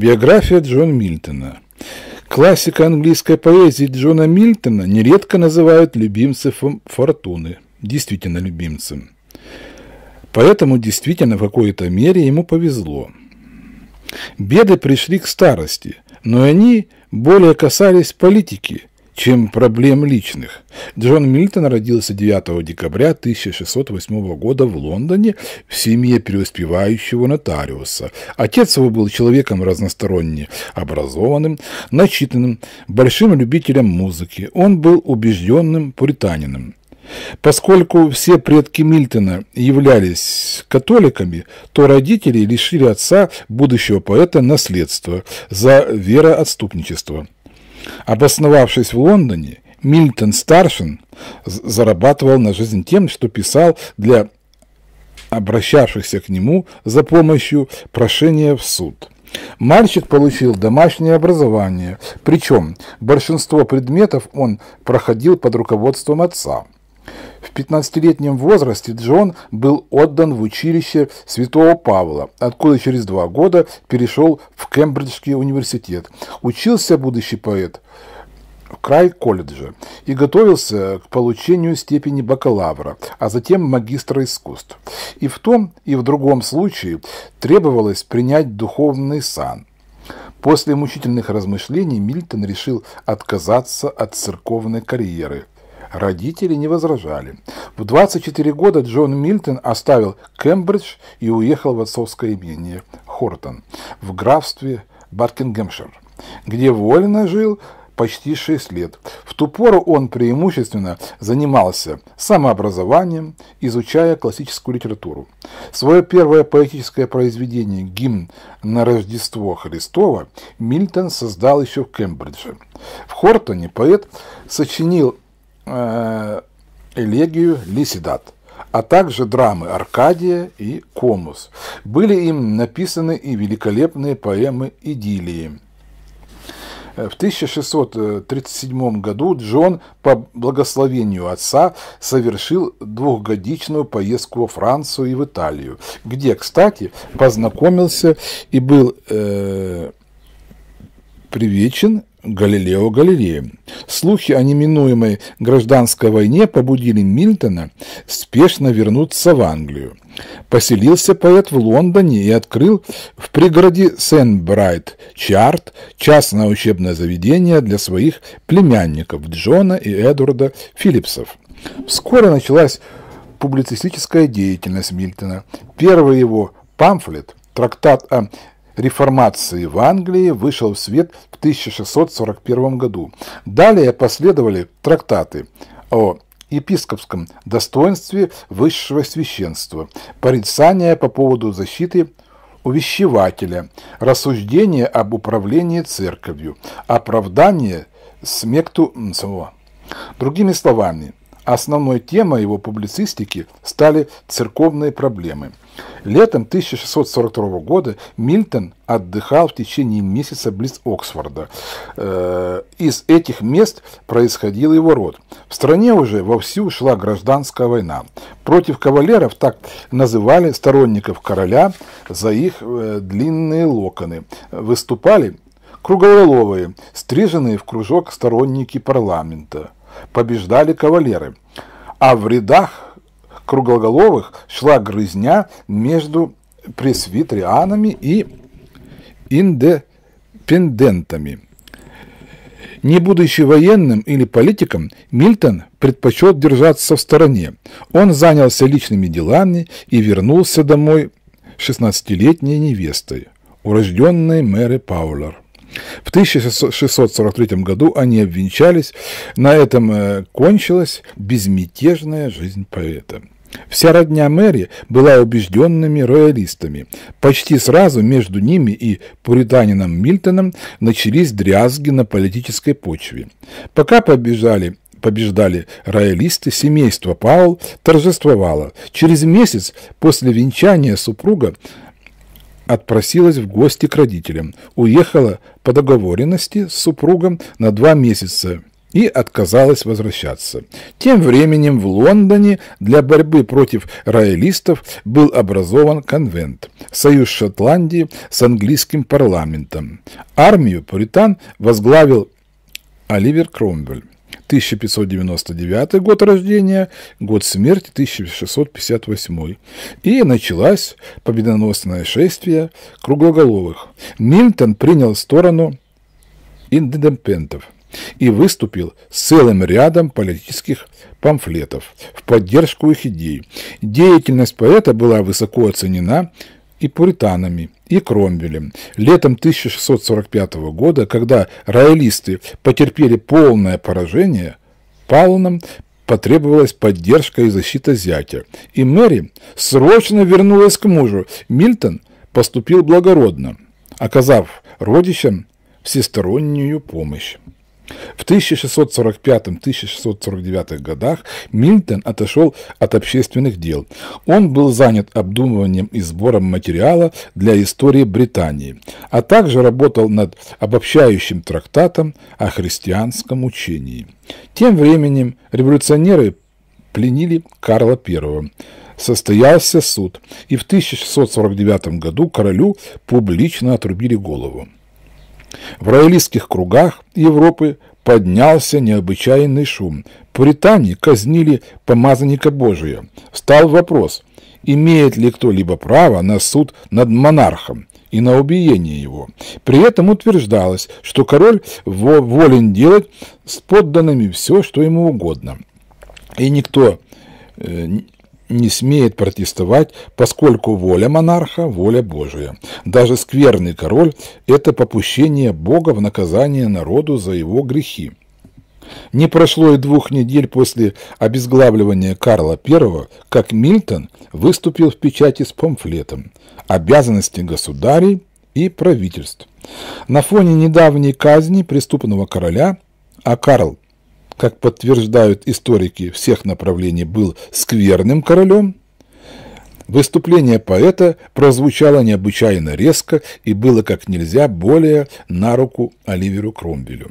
Биография Джона Мильтона. Классика английской поэзии Джона Мильтона нередко называют любимцем фортуны, действительно любимцем. Поэтому действительно в какой-то мере ему повезло. Беды пришли к старости, но они более касались политики, чем проблем личных. Джон Мильтон родился 9 декабря 1608 года в Лондоне в семье преуспевающего нотариуса. Отец его был человеком разносторонне образованным, начитанным, большим любителем музыки. Он был убежденным пуританином. Поскольку все предки Мильтона являлись католиками, то родители лишили отца, будущего поэта, наследства за вероотступничество. Обосновавшись в Лондоне, Мильтон Старшин зарабатывал на жизнь тем, что писал для обращавшихся к нему за помощью прошения в суд. Мальчик получил домашнее образование, причем большинство предметов он проходил под руководством отца – в 15-летнем возрасте Джон был отдан в училище Святого Павла, откуда через два года перешел в Кембриджский университет. Учился будущий поэт в край колледжа и готовился к получению степени бакалавра, а затем магистра искусств. И в том, и в другом случае требовалось принять духовный сан. После мучительных размышлений Мильтон решил отказаться от церковной карьеры – Родители не возражали. В 24 года Джон Мильтон оставил Кембридж и уехал в отцовское имение Хортон в графстве Бакингемшир, где вольно жил почти 6 лет. В ту пору он преимущественно занимался самообразованием, изучая классическую литературу. Свое первое поэтическое произведение «Гимн на Рождество Христова» Мильтон создал еще в Кембридже. В Хортоне поэт сочинил Э, элегию Лисидат, а также драмы «Аркадия» и «Комус». Были им написаны и великолепные поэмы «Идиллии». Э, в 1637 году Джон по благословению отца совершил двухгодичную поездку во Францию и в Италию, где, кстати, познакомился и был э, привечен Галилео Галилеем. Слухи о неминуемой гражданской войне побудили Мильтона спешно вернуться в Англию. Поселился поэт в Лондоне и открыл в пригороде Сен-Брайт Чарт частное учебное заведение для своих племянников Джона и Эдварда Филлипсов. Вскоре началась публицистическая деятельность Мильтона. Первый его памфлет, трактат о реформации в Англии вышел в свет в 1641 году. Далее последовали трактаты о епископском достоинстве высшего священства, порицание по поводу защиты увещевателя, рассуждение об управлении церковью, оправдание смекту самого. Другими словами, основной темой его публицистики стали церковные проблемы – Летом 1642 года Мильтон отдыхал в течение месяца близ Оксфорда. Э, из этих мест происходил его род. В стране уже вовсю шла гражданская война. Против кавалеров так называли сторонников короля за их э, длинные локоны. Выступали круголовые, стриженные в кружок сторонники парламента. Побеждали кавалеры. А в рядах круглоголовых шла грызня между пресвитрианами и индепендентами. Не будучи военным или политиком, Мильтон предпочел держаться в стороне. Он занялся личными делами и вернулся домой 16-летней невестой, урожденной Мэри Паулер. В 1643 году они обвенчались, на этом э, кончилась безмятежная жизнь поэта. Вся родня Мэри была убежденными роялистами. Почти сразу между ними и пуританином Мильтоном начались дрязги на политической почве. Пока побежали побеждали роялисты, семейство Паул торжествовало. Через месяц после венчания супруга отпросилась в гости к родителям, уехала по договоренности с супругом на два месяца и отказалась возвращаться. Тем временем в Лондоне для борьбы против роялистов был образован конвент – Союз Шотландии с английским парламентом. Армию пуритан возглавил Оливер Кромвель. 1599 год рождения, год смерти 1658. И началась победоносное шествие круглоголовых. Мильтон принял сторону индепендентов – и выступил с целым рядом политических памфлетов в поддержку их идей. Деятельность поэта была высоко оценена и пуританами, и Кромвелем. Летом 1645 года, когда роялисты потерпели полное поражение, Пауном потребовалась поддержка и защита зятя, и Мэри срочно вернулась к мужу. Мильтон поступил благородно, оказав родичам всестороннюю помощь. В 1645-1649 годах Мильтон отошел от общественных дел. Он был занят обдумыванием и сбором материала для истории Британии, а также работал над обобщающим трактатом о христианском учении. Тем временем революционеры пленили Карла I. Состоялся суд, и в 1649 году королю публично отрубили голову. В роялистских кругах Европы поднялся необычайный шум. В Британии казнили помазанника Божия. Встал вопрос, имеет ли кто-либо право на суд над монархом и на убиение его. При этом утверждалось, что король волен делать с подданными все, что ему угодно. И никто э, не смеет протестовать, поскольку воля монарха – воля Божия. Даже скверный король – это попущение Бога в наказание народу за его грехи. Не прошло и двух недель после обезглавливания Карла I, как Мильтон выступил в печати с памфлетом «Обязанности государей и правительств». На фоне недавней казни преступного короля, а Карл как подтверждают историки всех направлений, был скверным королем, выступление поэта прозвучало необычайно резко и было как нельзя более на руку Оливеру Кромвелю.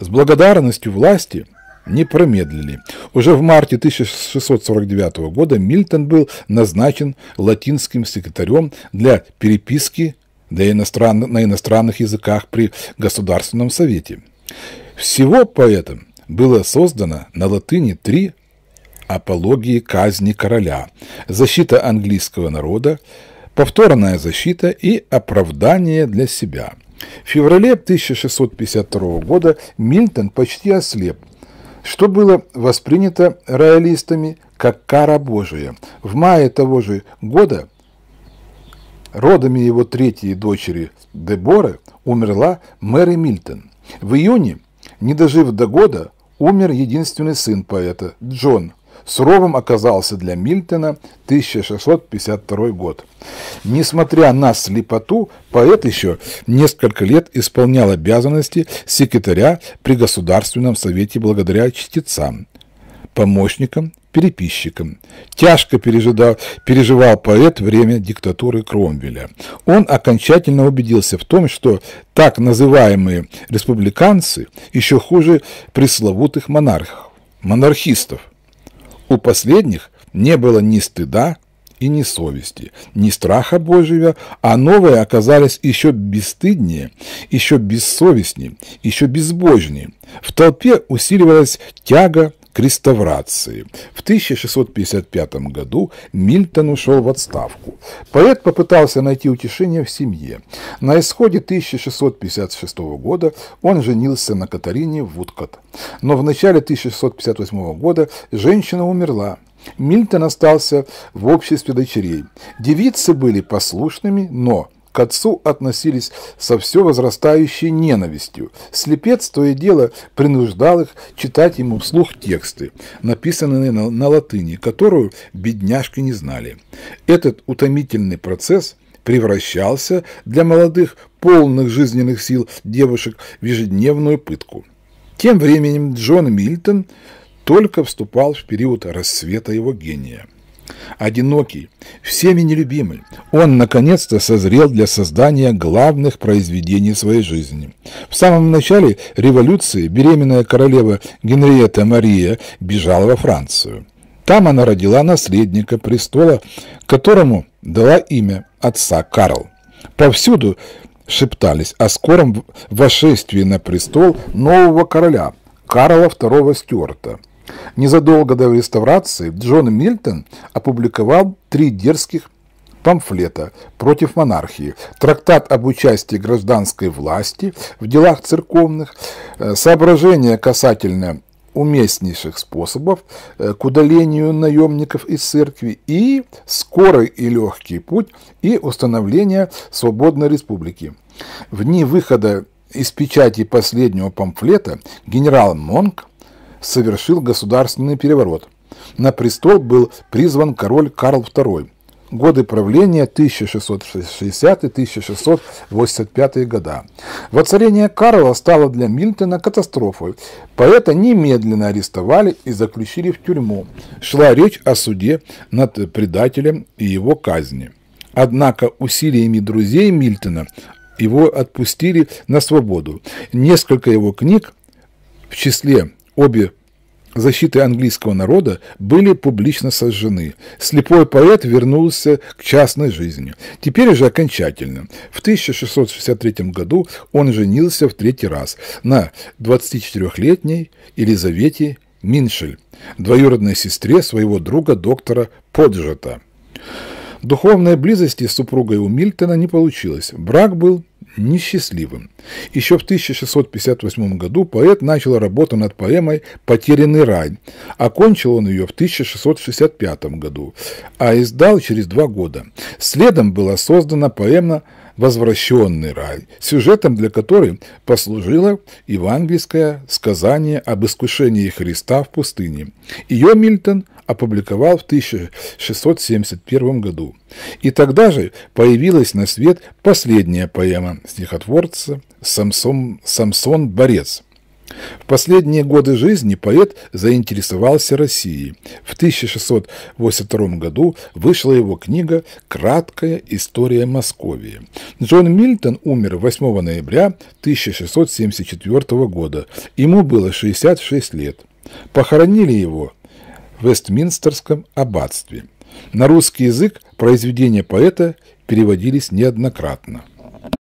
С благодарностью власти не промедлили. Уже в марте 1649 года Мильтон был назначен латинским секретарем для переписки на иностранных языках при Государственном совете. Всего поэтам было создано на латыни три апологии казни короля, защита английского народа, повторная защита и оправдание для себя. В феврале 1652 года Мильтон почти ослеп, что было воспринято роялистами как кара Божия. В мае того же года родами его третьей дочери Деборы умерла Мэри Мильтон. В июне, не дожив до года, Умер единственный сын поэта, Джон. Суровым оказался для Мильтона 1652 год. Несмотря на слепоту, поэт еще несколько лет исполнял обязанности секретаря при Государственном совете благодаря чтецам помощником, переписчиком. Тяжко пережидал, переживал поэт время диктатуры Кромвеля. Он окончательно убедился в том, что так называемые республиканцы еще хуже пресловутых монархов, монархистов. У последних не было ни стыда, и ни совести, ни страха Божьего, а новые оказались еще бесстыднее, еще бессовестнее, еще безбожнее. В толпе усиливалась тяга к реставрации. В 1655 году Мильтон ушел в отставку. Поэт попытался найти утешение в семье. На исходе 1656 года он женился на Катарине Вудкот. Но в начале 1658 года женщина умерла. Мильтон остался в обществе дочерей. Девицы были послушными, но к отцу относились со все возрастающей ненавистью. Слепец то и дело принуждал их читать ему вслух тексты, написанные на, на латыни, которую бедняжки не знали. Этот утомительный процесс превращался для молодых, полных жизненных сил девушек в ежедневную пытку. Тем временем Джон Мильтон только вступал в период расцвета его гения – одинокий, всеми нелюбимый, он наконец-то созрел для создания главных произведений своей жизни. В самом начале революции беременная королева Генриетта Мария бежала во Францию. Там она родила наследника престола, которому дала имя отца Карл. Повсюду шептались о скором вошествии на престол нового короля Карла II Стюарта – Незадолго до реставрации Джон Мильтон опубликовал три дерзких памфлета против монархии, трактат об участии гражданской власти в делах церковных, э, соображения касательно уместнейших способов э, к удалению наемников из церкви и скорый и легкий путь и установление свободной республики. В дни выхода из печати последнего памфлета генерал Монк совершил государственный переворот. На престол был призван король Карл II. Годы правления 1660-1685 года. Воцарение Карла стало для Мильтона катастрофой. Поэта немедленно арестовали и заключили в тюрьму. Шла речь о суде над предателем и его казни. Однако усилиями друзей Мильтона его отпустили на свободу. Несколько его книг в числе Обе защиты английского народа были публично сожжены. Слепой поэт вернулся к частной жизни. Теперь же окончательно. В 1663 году он женился в третий раз на 24-летней Елизавете Миншель, двоюродной сестре своего друга доктора Поджета. Духовной близости с супругой у Мильтона не получилось. Брак был несчастливым. Еще в 1658 году поэт начал работу над поэмой «Потерянный рай». Окончил он ее в 1665 году, а издал через два года. Следом была создана поэма «Возвращенный рай», сюжетом для которой послужило евангельское сказание об искушении Христа в пустыне. Ее Мильтон опубликовал в 1671 году. И тогда же появилась на свет последняя поэма стихотворца Самсон, Самсон Борец. В последние годы жизни поэт заинтересовался Россией. В 1682 году вышла его книга «Краткая история Московии». Джон Мильтон умер 8 ноября 1674 года. Ему было 66 лет. Похоронили его в Вестминстерском аббатстве – на русский язык произведения поэта переводились неоднократно.